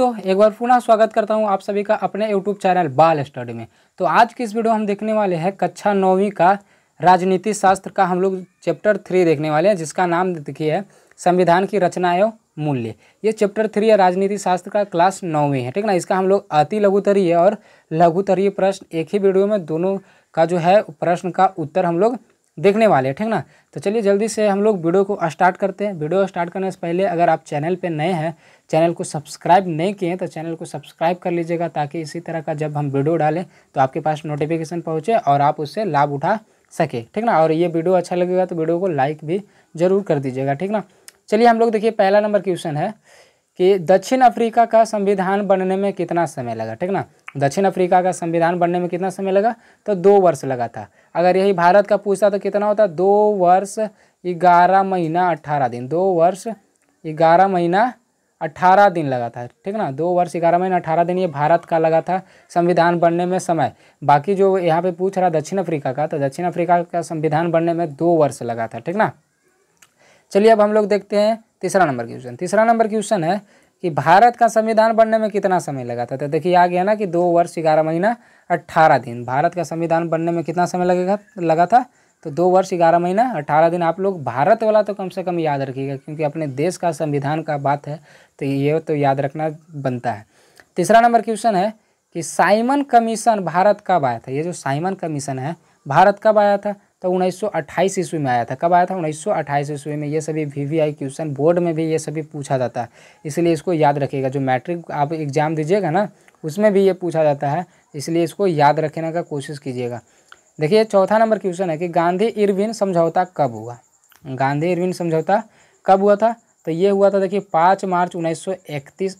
दोस्तों एक बार पुनः स्वागत करता हूं आप सभी का अपने यूट्यूब चैनल बाल स्टडी में तो आज की इस वीडियो हम देखने वाले हैं कक्षा नौवीं का राजनीति शास्त्र का हम लोग चैप्टर थ्री देखने वाले हैं जिसका नाम देखिए है संविधान की रचना एवं मूल्य ये चैप्टर थ्री है राजनीति शास्त्र का क्लास नौवीं है ठीक ना इसका हम लोग अति लघुतरीय और लघुतरीय प्रश्न एक ही वीडियो में दोनों का जो है प्रश्न का उत्तर हम लोग देखने वाले ठीक ना तो चलिए जल्दी से हम लोग वीडियो को स्टार्ट करते हैं वीडियो स्टार्ट करने से पहले अगर आप चैनल पर नए हैं चैनल को सब्सक्राइब नहीं किए हैं तो चैनल को सब्सक्राइब कर लीजिएगा ताकि इसी तरह का जब हम वीडियो डालें तो आपके पास नोटिफिकेशन पहुँचे और आप उससे लाभ उठा सके ठीक ना और ये वीडियो अच्छा लगेगा तो वीडियो को लाइक भी ज़रूर कर दीजिएगा ठीक ना चलिए हम लोग देखिए पहला नंबर क्वेश्चन है कि दक्षिण अफ्रीका का संविधान बनने में कितना समय लगा ठीक ना दक्षिण अफ्रीका का संविधान बनने में कितना समय लगा तो दो वर्ष लगा था अगर यही भारत का पूछता तो कितना होता दो वर्ष ग्यारह महीना अट्ठारह दिन दो वर्ष ग्यारह महीना अट्ठारह दिन लगा था ठीक ना दो वर्ष ग्यारह महीना अट्ठारह दिन ये भारत का लगा था संविधान बनने में समय बाकी जो यहाँ पे पूछ रहा दक्षिण अफ्रीका का तो दक्षिण अफ्रीका का संविधान बनने में दो वर्ष लगा था ठीक ना चलिए अब हम लोग देखते हैं तीसरा नंबर क्वेश्चन तीसरा नंबर क्वेश्चन है कि भारत का संविधान बनने में कितना समय लगा था तो देखिए आ गया ना कि दो वर्ष ग्यारह महीना अट्ठारह दिन भारत का संविधान बनने में कितना समय लगेगा लगा था तो दो वर्ष ग्यारह महीना अट्ठारह दिन आप लोग भारत वाला तो कम से कम याद रखिएगा क्योंकि अपने देश का संविधान का बात है तो ये तो याद रखना बनता है तीसरा नंबर क्वेश्चन है कि साइमन कमीशन भारत कब आया था ये जो साइमन कमीशन है भारत कब आया था तो 1928 ईस्वी में आया था कब आया था 1928 ईस्वी में ये सभी V V I question board में भी ये सभी पूछा जाता है इसलिए इसको याद रखिएगा जो मैट्रिक आप एग्ज़ाम दीजिएगा ना उसमें भी ये पूछा जाता है इसलिए इसको याद रखने का कोशिश कीजिएगा देखिए चौथा नंबर क्वेश्चन है कि गांधी इरविन समझौता कब हुआ गांधी इरविन समझौता कब हुआ था तो ये हुआ था देखिए पाँच मार्च उन्नीस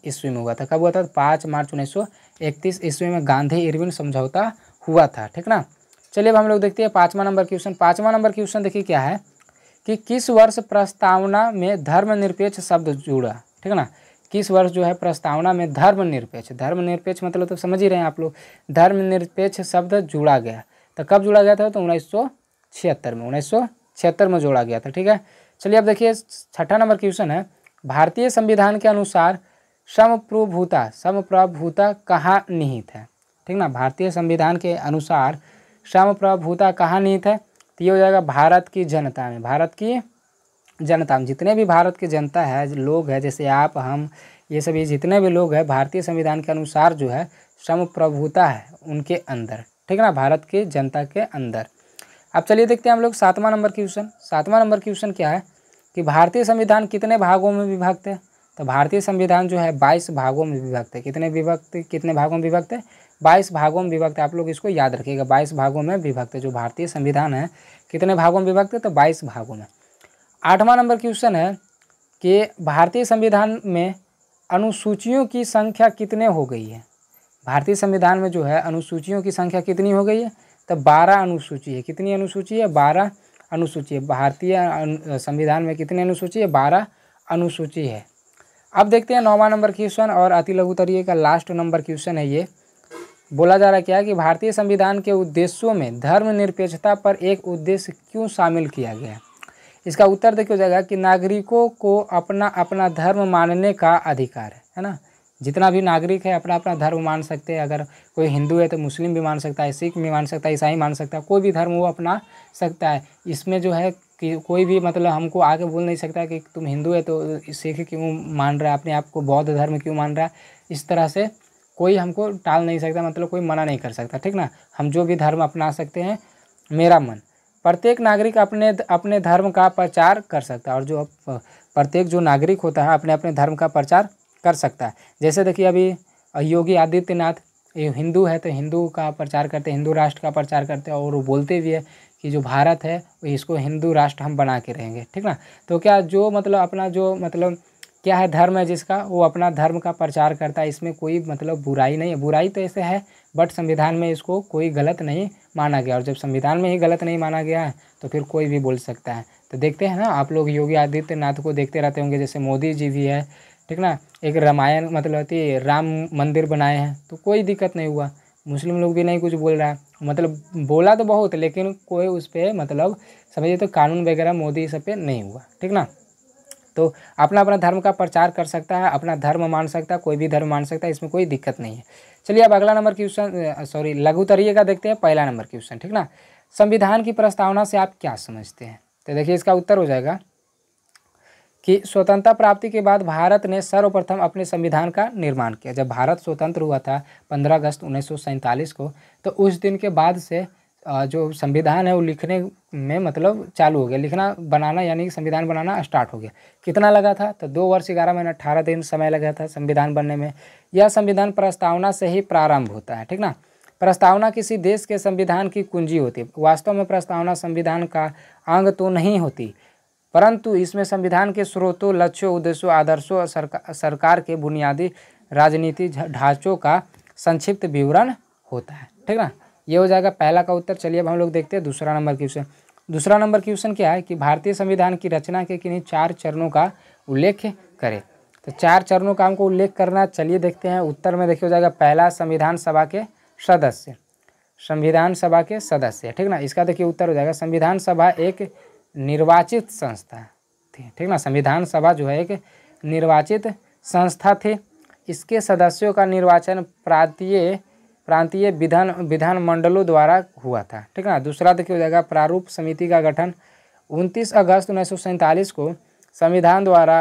ईस्वी में हुआ था कब हुआ था पाँच मार्च उन्नीस ईस्वी में गांधी इरविन समझौता हुआ था ठीक ना चलिए अब हम लोग देखते हैं पाँचवा नंबर क्वेश्चन पाँचवा नंबर क्वेश्चन देखिए क्या है कि किस वर्ष प्रस्तावना में धर्मनिरपेक्ष शब्द जुड़ा ठीक है ना किस वर्ष जो है प्रस्तावना में धर्मनिरपेक्ष धर्मनिरपेक्ष मतलब तो समझ ही रहे हैं आप लोग धर्मनिरपेक्ष शब्द जुड़ा गया तो कब जुड़ा गया था तो उन्नीस में उन्नीस में जोड़ा गया था ठीक है चलिए अब देखिए छठा नंबर क्वेश्चन है भारतीय संविधान के अनुसार समप्रभुता समप्रभुता कहाँ निहित है ठीक ना भारतीय संविधान के अनुसार श्याम प्रभुता कहाँ निहित है तो ये हो जाएगा भारत की जनता में भारत की जनता में जितने भी भारत की जनता है लोग है जैसे आप हम ये सभी जितने भी लोग हैं भारतीय संविधान के अनुसार जो है समप्रभुता है उनके अंदर ठीक है ना भारत की जनता के अंदर अब चलिए देखते हैं हम लोग सातवां नंबर क्वेश्चन सातवां नंबर क्वेश्चन क्या है कि भारतीय संविधान कितने भागों में विभक्त है तो भारतीय संविधान जो है बाईस भागों में विभक्त है कितने विभक्त कितने भागों में विभक्त है बाईस भागों में विभक्त आप लोग इसको याद रखिएगा बाईस भागों में विभक्त जो भारतीय संविधान है कितने भागों में विभक्त है तो बाईस भागों में आठवां नंबर क्वेश्चन है कि भारतीय संविधान में अनुसूचियों की संख्या कितने हो गई है भारतीय संविधान में जो है अनुसूचियों की संख्या कितनी हो गई है तो बारह अनुसूची है कितनी अनुसूची है बारह अनुसूची है भारतीय संविधान में कितनी अनुसूची है बारह अनुसूची है अब देखते हैं नौवा नंबर क्वेश्चन और अति लघु तरीके का लास्ट नंबर क्वेश्चन है ये बोला जा रहा है क्या कि भारतीय संविधान के उद्देश्यों में धर्मनिरपेक्षता पर एक उद्देश्य क्यों शामिल किया गया है इसका उत्तर देखिए हो जाएगा कि नागरिकों को अपना अपना धर्म मानने का अधिकार है है ना जितना भी नागरिक है अपना अपना धर्म मान सकते हैं अगर कोई हिंदू है तो मुस्लिम भी मान सकता है सिख भी मान सकता है ईसाई मान सकता है कोई भी धर्म वो अपना सकता है इसमें जो है कि कोई भी मतलब हमको आगे बोल नहीं सकता कि तुम हिंदू है तो सिख क्यों मान रहा है अपने आप को बौद्ध धर्म क्यों मान रहा है इस तरह से कोई हमको टाल नहीं सकता मतलब कोई मना नहीं कर सकता ठीक ना हम जो भी धर्म अपना सकते हैं मेरा मन प्रत्येक नागरिक अपने अपने धर्म का प्रचार कर सकता है और जो प्रत्येक जो नागरिक होता है अपने अपने धर्म का प्रचार कर सकता है जैसे देखिए अभी योगी आदित्यनाथ हिंदू है तो हिंदू का प्रचार करते हैं हिंदू राष्ट्र का प्रचार करते हैं और वो बोलते भी है कि जो भारत है इसको हिंदू राष्ट्र हम बना के रहेंगे ठीक ना तो क्या जो मतलब अपना जो मतलब क्या है धर्म है जिसका वो अपना धर्म का प्रचार करता है इसमें कोई मतलब बुराई नहीं है बुराई तो ऐसे है बट संविधान में इसको कोई गलत नहीं माना गया और जब संविधान में ही गलत नहीं माना गया है तो फिर कोई भी बोल सकता है तो देखते हैं ना आप लोग योगी आदित्यनाथ को देखते रहते होंगे जैसे मोदी जी भी है ठीक ना एक रामायण मतलब कि राम मंदिर बनाए हैं तो कोई दिक्कत नहीं हुआ मुस्लिम लोग भी नहीं कुछ बोल रहा है मतलब बोला तो बहुत लेकिन कोई उस पर मतलब समझिए तो कानून वगैरह मोदी सब पे नहीं हुआ ठीक ना तो अपना अपना धर्म का प्रचार कर सकता है अपना धर्म मान सकता है कोई भी धर्म मान सकता है इसमें कोई दिक्कत नहीं है चलिए अब अगला नंबर क्वेश्चन सॉरी लघु तरीय का देखते हैं पहला नंबर क्वेश्चन ठीक ना संविधान की प्रस्तावना से आप क्या समझते हैं तो देखिए इसका उत्तर हो जाएगा कि स्वतंत्रता प्राप्ति के बाद भारत ने सर्वप्रथम अपने संविधान का निर्माण किया जब भारत स्वतंत्र हुआ था 15 अगस्त उन्नीस को तो उस दिन के बाद से जो संविधान है वो लिखने में मतलब चालू हो गया लिखना बनाना यानी कि संविधान बनाना स्टार्ट हो गया कितना लगा था तो दो वर्ष ग्यारह महीना अठारह दिन समय लगा था संविधान बनने में यह संविधान प्रस्तावना से ही प्रारंभ होता है ठीक ना प्रस्तावना किसी देश के संविधान की कुंजी होती है वास्तव में प्रस्तावना संविधान का अंग तो नहीं होती परंतु इसमें संविधान के स्रोतों लक्ष्यों उद्देश्यों आदर्शों और सरकार सरकार के बुनियादी राजनीति ढांचों का संक्षिप्त विवरण होता है ठीक ना ये हो जाएगा पहला का उत्तर चलिए अब हम लोग देखते हैं दूसरा नंबर क्वेश्चन दूसरा नंबर क्वेश्चन क्या है कि भारतीय संविधान की रचना के किन्हीं चार चरणों का उल्लेख करें तो चार चरणों का हमको उल्लेख करना चलिए देखते हैं उत्तर में देखिए हो जाएगा पहला संविधान सभा के सदस्य संविधान सभा के सदस्य ठीक ना इसका देखिए उत्तर हो जाएगा संविधान सभा एक निर्वाचित संस्था थी ठीक ना संविधान सभा जो है एक निर्वाचित संस्था थी इसके सदस्यों का निर्वाचन प्रांतीय प्रांतीय विधान विधान मंडलों द्वारा हुआ था ठीक है ना दूसरा देखिए हो जाएगा प्रारूप समिति का गठन 29 अगस्त उन्नीस को संविधान द्वारा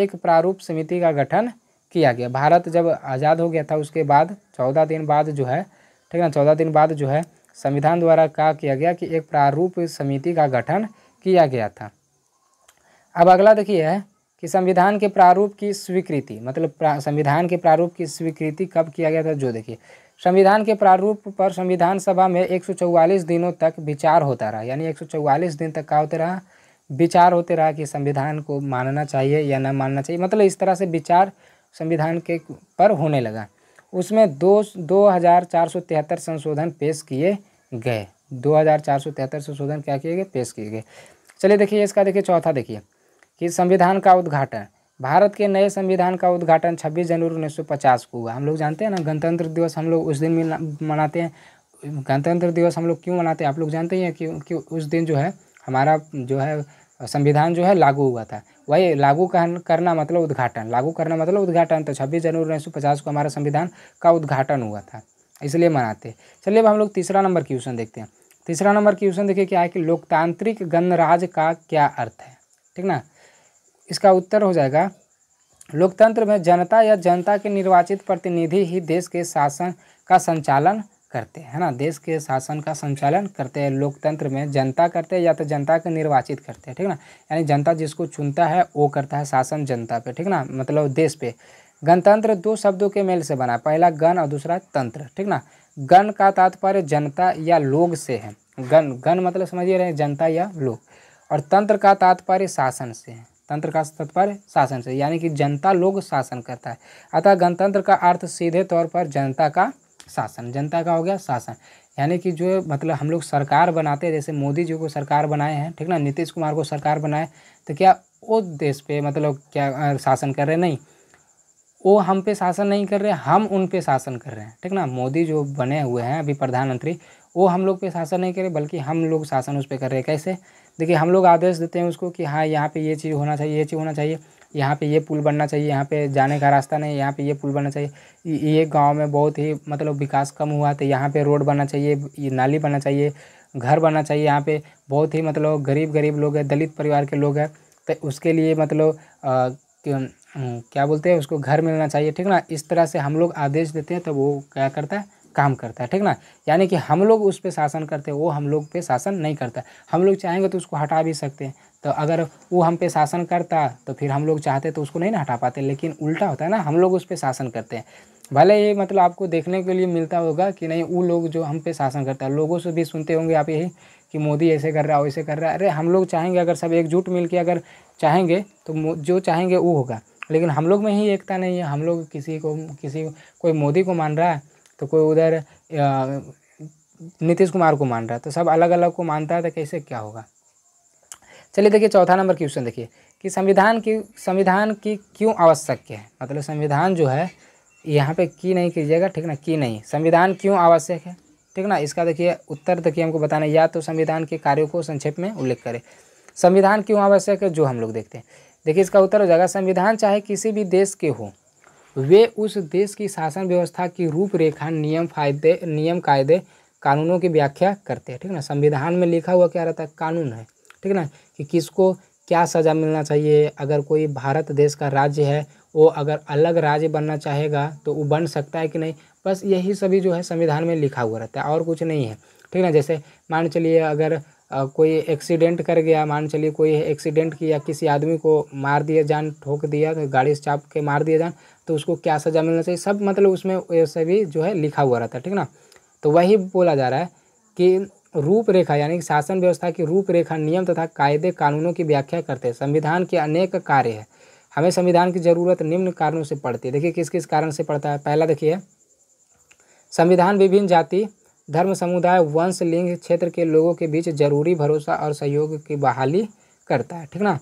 एक प्रारूप समिति का गठन किया गया भारत जब आज़ाद हो गया था उसके बाद चौदह दिन बाद जो है ठीक है ना चौदह दिन बाद जो है संविधान द्वारा कहा किया गया कि एक प्रारूप समिति का गठन किया गया था अब अगला देखिए है कि संविधान के प्रारूप की स्वीकृति मतलब संविधान के प्रारूप की स्वीकृति कब किया गया था जो देखिए संविधान के प्रारूप पर संविधान सभा में 144 दिनों तक विचार होता रहा यानी 144 दिन तक का होते रहा विचार होते रहा कि संविधान को मानना चाहिए या ना मानना चाहिए मतलब इस तरह से विचार संविधान के पर होने लगा उसमें दो दो हज़ार चार सौ तिहत्तर संशोधन पेश किए गए दो हज़ार चार सौ तिहत्तर संशोधन क्या किए गए पेश किए गए चलिए देखिए इसका देखिए चौथा देखिए कि संविधान का उद्घाटन भारत के नए संविधान का उद्घाटन 26 जनवरी उन्नीस को हुआ हम लोग जानते हैं ना गणतंत्र दिवस हम लोग उस दिन मनाते हैं गणतंत्र दिवस हम लोग क्यों मनाते हैं आप लोग जानते हैं कि उस दिन जो है हमारा जो है संविधान जो है लागू हुआ था वही लागू करना मतलब उद्घाटन लागू करना मतलब उद्घाटन तो छब्बीस जनवरी उन्नीस को हमारा संविधान का उद्घाटन हुआ था इसलिए मनाते चलिए अब हम लोग तीसरा नंबर क्वेश्चन देखते हैं तीसरा नंबर क्वेश्चन देखिए क्या है कि लोकतांत्रिक गणराज का क्या अर्थ है ठीक ना इसका उत्तर हो जाएगा लोकतंत्र में जनता या जनता के निर्वाचित प्रतिनिधि ही देश के शासन का संचालन करते हैं ना देश के शासन का संचालन करते हैं लोकतंत्र में जनता करते हैं या तो जनता के निर्वाचित करते हैं ठीक ना यानी जनता जिसको चुनता है वो करता है शासन जनता पे ठीक ना मतलब देश पे गणतंत्र दो शब्दों के मेल से बना पहला गण और दूसरा तंत्र ठीक ना गण का तात्पर्य जनता या लोग से है गण गण मतलब समझिए रहे जनता या लोग और तंत्र का तात्पर्य शासन से है तंत्र का तत्पर्य शासन से यानी कि जनता लोग शासन करता है अतः गणतंत्र का अर्थ सीधे तौर पर जनता का शासन जनता का हो गया शासन यानी कि जो मतलब हम लोग सरकार बनाते हैं जैसे मोदी जी को सरकार बनाए हैं ठीक ना नीतीश कुमार को सरकार बनाए तो क्या वो देश पे मतलब क्या शासन कर रहे नहीं वो हम पे शासन नहीं कर रहे हम उन पे शासन कर रहे हैं ठीक ना मोदी जो बने हुए हैं अभी प्रधानमंत्री वो हम लोग पे शासन नहीं कर रहे बल्कि हम लोग शासन उस पर कर रहे हैं कैसे देखिए हम लोग आदेश देते हैं उसको कि हाँ यहाँ पे ये चीज़ होना चाहिए ये चीज़ होना चाहिए यहाँ पे ये पुल बनना चाहिए यहाँ पे जाने का रास्ता नहीं यहाँ पे ये पुल बनना चाहिए ये गांव में बहुत ही मतलब विकास कम हुआ तो यहाँ पे रोड बनना चाहिए ये नाली बनना चाहिए घर बनना चाहिए यहाँ पे बहुत ही मतलब गरीब गरीब लोग हैं दलित परिवार के लोग हैं तो उसके लिए मतलब आ, क्या बोलते हैं उसको घर मिलना चाहिए ठीक ना इस तरह से हम लोग आदेश देते हैं तो वो क्या करता है काम करता है ठीक ना यानी कि हम लोग उस पर शासन करते हैं वो हम लोग पे शासन नहीं करता हम लोग चाहेंगे तो उसको हटा भी सकते हैं तो अगर वो हम पे शासन करता तो फिर हम लोग चाहते तो उसको नहीं ना हटा पाते लेकिन उल्टा होता है ना हम लोग उस पर शासन करते हैं भले ये मतलब आपको देखने के लिए मिलता होगा कि नहीं वो लोग जो हम पे शासन करता है लोगों से भी सुनते होंगे आप यही कि मोदी ऐसे कर रहा है वैसे कर रहा है अरे हम लोग चाहेंगे अगर सब एकजुट मिल के अगर चाहेंगे तो जो चाहेंगे वो होगा लेकिन हम लोग में ही एकता नहीं है हम लोग किसी को किसी कोई मोदी को मान रहा है तो कोई उधर नीतीश कुमार को मान रहा है तो सब अलग अलग को मानता है तो कैसे क्या होगा चलिए देखिए चौथा नंबर क्वेश्चन देखिए कि संविधान की संविधान की क्यों आवश्यक है मतलब संविधान जो है यहाँ पे की नहीं कीजिएगा ठीक ना की नहीं संविधान क्यों आवश्यक है ठीक ना इसका देखिए उत्तर देखिए हमको बताना या तो संविधान के कार्यों को संक्षेप में उल्लेख करें संविधान क्यों आवश्यक है जो हम लोग देखते हैं देखिए इसका उत्तर हो जाएगा संविधान चाहे किसी भी देश के हो वे उस देश की शासन व्यवस्था की रूपरेखा नियम फायदे नियम कायदे कानूनों की व्याख्या करते हैं ठीक ना संविधान में लिखा हुआ क्या रहता है कानून है ठीक ना कि किसको क्या सज़ा मिलना चाहिए अगर कोई भारत देश का राज्य है वो अगर अलग राज्य बनना चाहेगा तो वो बन सकता है कि नहीं बस यही सभी जो है संविधान में लिखा हुआ रहता है और कुछ नहीं है ठीक ना जैसे मान चलिए अगर कोई एक्सीडेंट कर गया मान चलिए कोई एक्सीडेंट किया किसी आदमी को मार दिया जान ठोक दिया गाड़ी से चाप के मार दिया जान तो उसको क्या सज़ा मिलना चाहिए सब मतलब उसमें भी जो है लिखा हुआ रहता है ठीक ना तो वही बोला जा रहा है कि रूपरेखा यानी कि शासन व्यवस्था की रूपरेखा नियम तथा कायदे कानूनों की व्याख्या करते हैं संविधान के अनेक कार्य है हमें संविधान की ज़रूरत निम्न कारणों से पड़ती है देखिए किस किस कारण से पड़ता है पहला देखिए संविधान विभिन्न जाति धर्म समुदाय वंश लिंग क्षेत्र के लोगों के बीच जरूरी भरोसा और सहयोग की बहाली करता है ठीक ना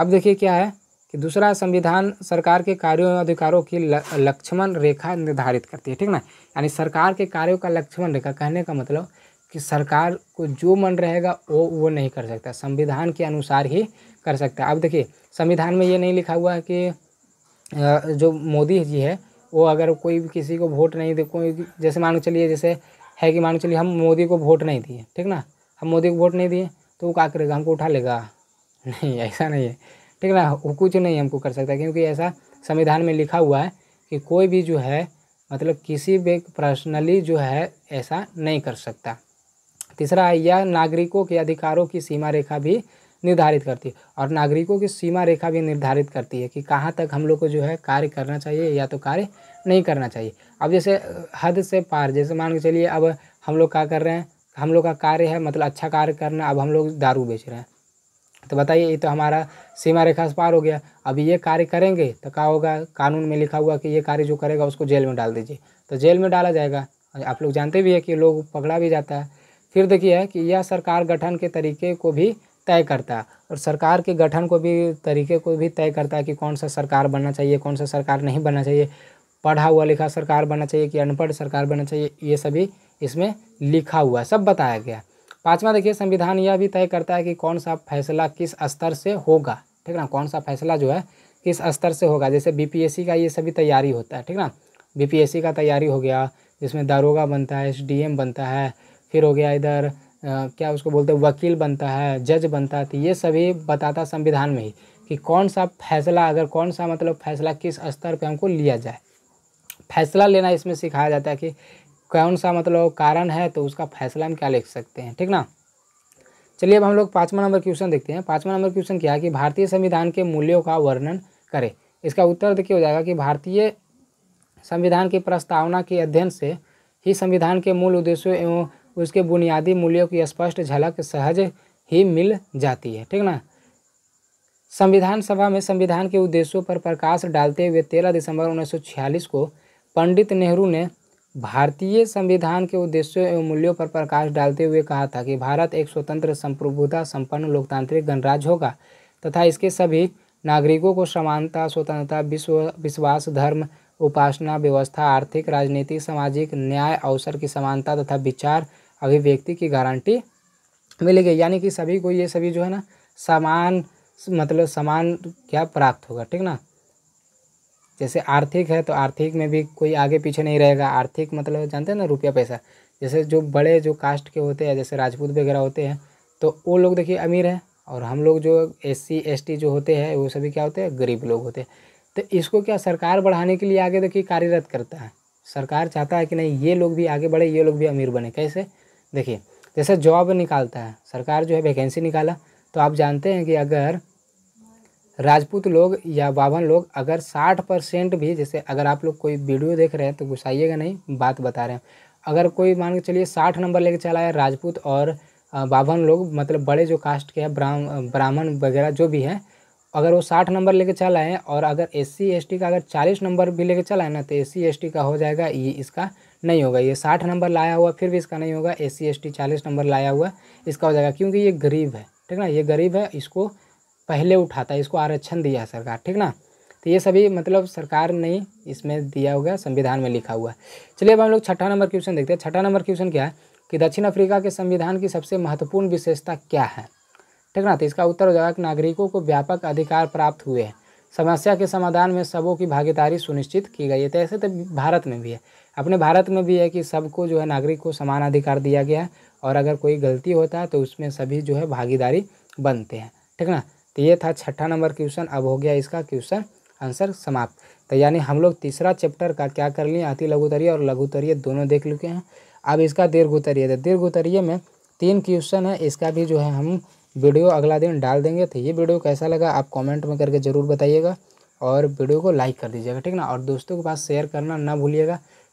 अब देखिए क्या है कि दूसरा संविधान सरकार के कार्यों एवं अधिकारों की लक्ष्मण रेखा निर्धारित करती है ठीक ना यानी सरकार के कार्यों का लक्ष्मण रेखा कहने का मतलब कि सरकार को जो मन रहेगा वो वो नहीं कर सकता संविधान के अनुसार ही कर सकता है अब देखिए संविधान में ये नहीं लिखा हुआ है कि जो मोदी जी है वो अगर कोई किसी को वोट नहीं दे कोई जैसे मान के चलिए जैसे है कि मान के चलिए हम मोदी को वोट नहीं दिए ठीक ना हम मोदी को वोट नहीं दिए तो वो क्या करेगा हमको उठा लेगा नहीं ऐसा नहीं है ठीक ना वो कुछ नहीं हमको कर सकता क्योंकि ऐसा संविधान में लिखा हुआ है कि कोई भी जो है मतलब किसी भी पर्सनली जो है ऐसा नहीं कर सकता तीसरा यह नागरिकों के अधिकारों की सीमा रेखा भी निर्धारित करती है और नागरिकों की सीमा रेखा भी निर्धारित करती है कि कहाँ तक हम लोग को जो है कार्य करना चाहिए या तो कार्य नहीं करना चाहिए अब जैसे हद से पार जैसे मान के चलिए अब हम लोग क्या कर रहे हैं हम लोग का कार्य है मतलब अच्छा कार्य करना अब हम लोग दारू बेच रहे हैं तो बताइए ये तो हमारा सीमा रेखा से पार हो गया अब ये कार्य करेंगे तो क्या होगा कानून में लिखा हुआ कि ये कार्य जो करेगा उसको जेल में डाल दीजिए तो जेल में डाला जाएगा आप लोग जानते भी है कि लोग पकड़ा भी जाता है फिर देखिए कि यह सरकार गठन के तरीके को भी तय करता है और सरकार के गठन को भी तरीके को भी तय करता है कि कौन सा सरकार बनना चाहिए कौन सा सरकार नहीं बनना चाहिए पढ़ा हुआ लिखा सरकार बनना चाहिए कि अनपढ़ सरकार बनना चाहिए ये सभी इसमें लिखा हुआ है सब बताया गया पाँचवा देखिए संविधान यह भी तय करता है कि कौन सा फैसला किस स्तर से होगा ठीक ना कौन सा फैसला जो है किस स्तर से होगा जैसे बी का ये सभी तैयारी होता है ठीक ना बी का तैयारी हो गया जिसमें दारोगा बनता है एस बनता है फिर हो गया इधर क्या उसको बोलते हैं वकील बनता है जज बनता है तो ये सभी बताता संविधान में ही कि कौन सा फैसला अगर कौन सा मतलब फैसला किस स्तर पे हमको लिया जाए फैसला लेना इसमें सिखाया जाता है कि कौन सा मतलब कारण है तो उसका फैसला हम क्या लिख सकते हैं ठीक ना चलिए अब हम लोग पाँचवा नंबर क्वेश्चन देखते हैं पाँचवा नंबर क्वेश्चन क्या है कि भारतीय संविधान के मूल्यों का वर्णन करें इसका उत्तर देखिए हो जाएगा कि भारतीय संविधान की प्रस्तावना के अध्ययन से ही संविधान के मूल उद्देश्यों एवं उसके बुनियादी मूल्यों की स्पष्ट झलक सहज ही मिल जाती है ठीक ना संविधान सभा में संविधान के उद्देश्यों पर प्रकाश डालते हुए तेरह दिसंबर उन्नीस को पंडित नेहरू ने भारतीय संविधान के उद्देश्यों एवं मूल्यों पर प्रकाश डालते हुए कहा था कि भारत एक स्वतंत्र संप्रभुता संपन्न लोकतांत्रिक गणराज्य होगा तथा इसके सभी नागरिकों को समानता स्वतंत्रता विश्व विश्वास धर्म उपासना व्यवस्था आर्थिक राजनीतिक सामाजिक न्याय अवसर की समानता तथा विचार अभिव्यक्ति की गारंटी मिलेगी यानी कि सभी को ये सभी जो है ना समान मतलब समान क्या प्राप्त होगा ठीक ना जैसे आर्थिक है तो आर्थिक में भी कोई आगे पीछे नहीं रहेगा आर्थिक मतलब जानते हैं ना रुपया पैसा जैसे जो बड़े जो कास्ट के होते हैं जैसे राजपूत वगैरह होते हैं तो वो लोग देखिए अमीर हैं और हम लोग जो एस सी जो होते हैं वो सभी क्या होते हैं गरीब लोग होते हैं तो इसको क्या सरकार बढ़ाने के लिए आगे देखिए कार्यरत करता है सरकार चाहता है कि नहीं ये लोग भी आगे बढ़े ये लोग भी अमीर बने कैसे देखिए जैसे जॉब निकालता है सरकार जो है वैकेंसी निकाला तो आप जानते हैं कि अगर राजपूत लोग या बावन लोग अगर साठ परसेंट भी जैसे अगर आप लोग कोई वीडियो देख रहे हैं तो गुस्साइएगा नहीं बात बता रहे हैं अगर कोई मान के चलिए साठ नंबर लेके चला है राजपूत और बावन लोग मतलब बड़े जो कास्ट के हैं ब्राह्मण ब्राह्मण वगैरह जो भी हैं अगर वो साठ नंबर लेके चल आए और अगर एस सी का अगर चालीस नंबर भी लेके चला है ना तो एस सी का हो जाएगा ये इसका नहीं होगा ये साठ नंबर लाया हुआ फिर भी इसका नहीं होगा एस सी एस टी चालीस नंबर लाया हुआ इसका हो जाएगा क्योंकि ये गरीब है ठीक ना ये गरीब है इसको पहले उठाता है इसको आरक्षण दिया है सरकार ठीक ना तो ये सभी मतलब सरकार ने इसमें दिया होगा संविधान में लिखा हुआ है चलिए अब हम लोग छठा नंबर क्वेश्चन देखते हैं छठा नंबर क्वेश्चन क्या है कि दक्षिण अफ्रीका के संविधान की सबसे महत्वपूर्ण विशेषता क्या है ठीक ना तो इसका उत्तर हो जाएगा कि नागरिकों को व्यापक अधिकार प्राप्त हुए हैं समस्या के समाधान में सबों की भागीदारी सुनिश्चित की गई है तो ऐसे तो भारत में भी है अपने भारत में भी है कि सबको जो है नागरिक को समान अधिकार दिया गया है और अगर कोई गलती होता है तो उसमें सभी जो है भागीदारी बनते हैं ठीक ना तो ये था छठा नंबर क्वेश्चन अब हो गया इसका क्वेश्चन आंसर समाप्त तो यानी हम लोग तीसरा चैप्टर का क्या कर लिए अति लघुतरीय और लघुतरीय दोनों देख लुके हैं अब इसका दीर्घोत्तरीय तो दीर्घोत्तरीय में तीन क्वेश्चन है इसका भी जो है हम वीडियो अगला दिन डाल देंगे तो ये वीडियो कैसा लगा आप कमेंट में करके ज़रूर बताइएगा और वीडियो को लाइक कर दीजिएगा ठीक ना और दोस्तों के पास शेयर करना ना भूलिएगा